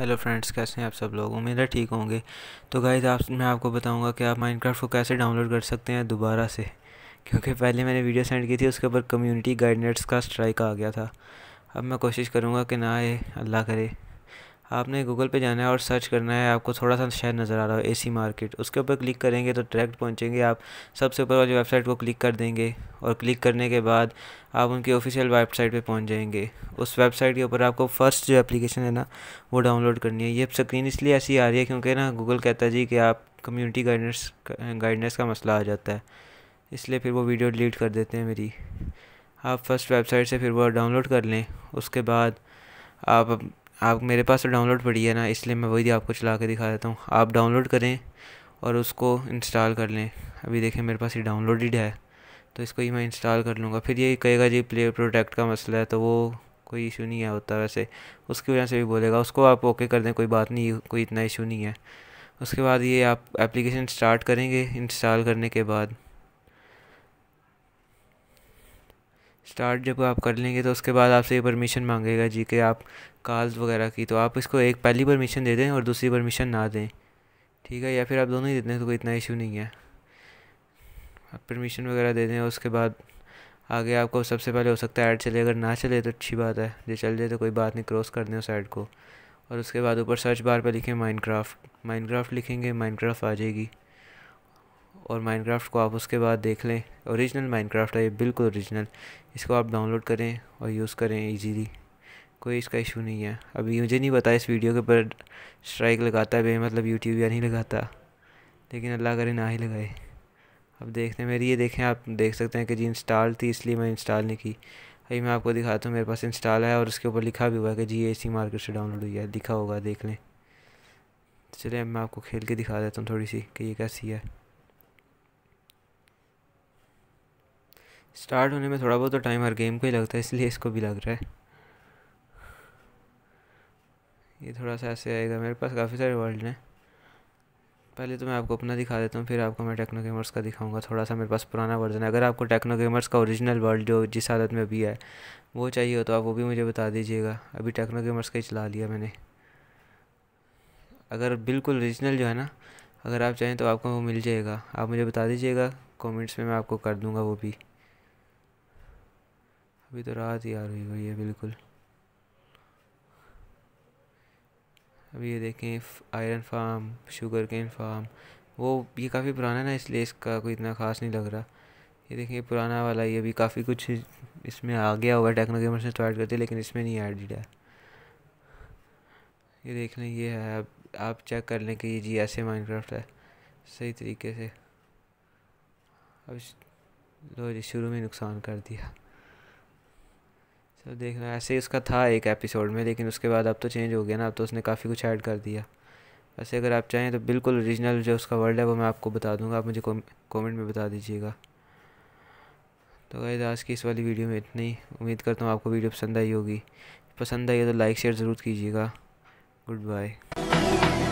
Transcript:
hello friends कैसे हैं आप सब लोग उम्मीद है ठीक होंगे तो गाइज आप मैं आपको बताऊंगा कि आप माइनक्राफ्ट को कैसे डाउनलोड कर सकते हैं दोबारा से क्योंकि पहले मैंने वीडियो सेंड की थी उसके ऊपर कम्युनिटी गाइडनेट्स का स्ट्राइक आ गया था अब मैं कोशिश करूँगा कि ना आए अल्लाह करे आपने गूगल पे जाना है और सर्च करना है आपको थोड़ा सा शहर नज़र आ रहा हो सी मार्केट उसके ऊपर क्लिक करेंगे तो डायरेक्ट पहुंचेंगे आप सबसे ऊपर वाली वेबसाइट को क्लिक कर देंगे और क्लिक करने के बाद आप उनकी ऑफिशियल वेबसाइट पे पहुंच जाएंगे उस वेबसाइट के ऊपर आपको फ़र्स्ट जो एप्लीकेशन है ना वो डाउनलोड करनी है ये स्क्रीन इसलिए ऐसी आ रही है क्योंकि ना गूगल कहता है जी कि आप कम्युनिटी गाइडेंस गाइडेंस का मसला आ जाता है इसलिए फिर वो वीडियो डिलीट कर देते हैं मेरी आप फर्स्ट वेबसाइट से फिर वो डाउनलोड कर लें उसके बाद आप आप मेरे पास तो डाउनलोड पड़ी है ना इसलिए मैं वही आपको चला के दिखा देता हूँ आप डाउनलोड करें और उसको इंस्टॉल कर लें अभी देखें मेरे पास ये डाउनलोडेड है तो इसको ही मैं इंस्टॉल कर लूँगा फिर ये कहेगा जी प्ले प्रोडक्ट का मसला है तो वो कोई इशू नहीं है होता वैसे उसकी वजह से भी बोलेगा उसको आप ओके कर दें कोई बात नहीं कोई इतना इशू नहीं है उसके बाद ये आप एप्लीकेशन स्टार्ट करेंगे इंस्टॉल करने के बाद स्टार्ट जब आप कर लेंगे तो उसके बाद आपसे ये परमिशन मांगेगा जी के आप कॉल्स वगैरह की तो आप इसको एक पहली परमिशन दे दें और दूसरी परमिशन ना दें ठीक है या फिर आप दोनों ही दे दें तो कोई इतना इशू नहीं है आप परमिशन वगैरह दे दें और उसके बाद आगे आपको सबसे पहले हो सकता है ऐड चले अगर ना चले तो अच्छी बात है जो चल जाए तो कोई बात नहीं क्रॉस कर दें उस ऐड को और उसके बाद ऊपर सर्च बार पर लिखें माइनक्राफ्ट माइनक्राफ्ट लिखेंगे माइनक्राफ्ट आ जाएगी और माइनक्राफ्ट को आप उसके बाद देख लें ओरिजिनल माइनक्राफ्ट है ये बिल्कुल ओरिजिनल इसको आप डाउनलोड करें और यूज़ करें ईजीली कोई इसका इशू नहीं है अभी मुझे नहीं पता इस वीडियो के ऊपर स्ट्राइक लगाता है मतलब यूट्यूब या नहीं लगाता लेकिन अल्लाह करे ना ही लगाए अब देखते हैं मेरी ये देखें आप देख सकते हैं कि जी इंस्टॉल थी इसलिए मैं इंस्टॉल नहीं की अभी मैं आपको दिखाता हूँ मेरे पास इंस्टॉल है और उसके ऊपर लिखा भी हुआ है कि जी ए मार्केट से डाउनलोड हुई है लिखा होगा देख लें तो चलिए मैं आपको खेल के दिखा देता हूँ थोड़ी सी कि ये कैसी है स्टार्ट होने में थोड़ा बहुत तो टाइम हर गेम को ही लगता है इसलिए इसको भी लग रहा है ये थोड़ा सा ऐसे आएगा मेरे पास काफ़ी सारे वर्ल्ड हैं पहले तो मैं आपको अपना दिखा देता हूँ फिर आपको मैं टेक्नो गेमर्स का दिखाऊंगा थोड़ा सा मेरे पास पुराना वर्जन है अगर आपको टेक्नो गेमर्स का ओरिजिनल वर्ल्ड जो जिस हालत में अभी है वो चाहिए हो तो आप वो भी मुझे बता दीजिएगा अभी टेक्नो गेमर्स का ही चला लिया मैंने अगर बिल्कुल ओरिजिनल जो है ना अगर आप चाहें तो आपको वो मिल जाएगा आप मुझे बता दीजिएगा कॉमेंट्स में मैं आपको कर दूँगा वो भी अभी तो रात ही आ रही हुई है बिल्कुल अभी ये देखें iron farm sugar cane farm वो ये काफ़ी पुराना है ना इसलिए इसका कोई इतना ख़ास नहीं लग रहा ये देखें पुराना वाला ये अभी काफ़ी कुछ इसमें आ गया हुआ टेक्नो गेमर से स्टार्ट करते लेकिन इसमें नहीं ऐड है ये देख लें ये है आप, आप चेक कर लें कि ये जी ऐसे माइनक्राफ्ट है सही तरीके से अब लो जी शुरू में नुकसान कर दिया सर देख रहे हैं ऐसे था एक एपिसोड में लेकिन उसके बाद अब तो चेंज हो गया ना अब तो उसने काफ़ी कुछ ऐड कर दिया वैसे अगर आप चाहें तो बिल्कुल ओरिजिनल जो उसका वर्ल्ड है वो मैं आपको बता दूंगा आप मुझे कमेंट में बता दीजिएगा तो गैद आज की इस वाली वीडियो में इतनी उम्मीद करता हूँ आपको वीडियो पसंद आई होगी पसंद आई है तो लाइक शेयर ज़रूर कीजिएगा गुड बाय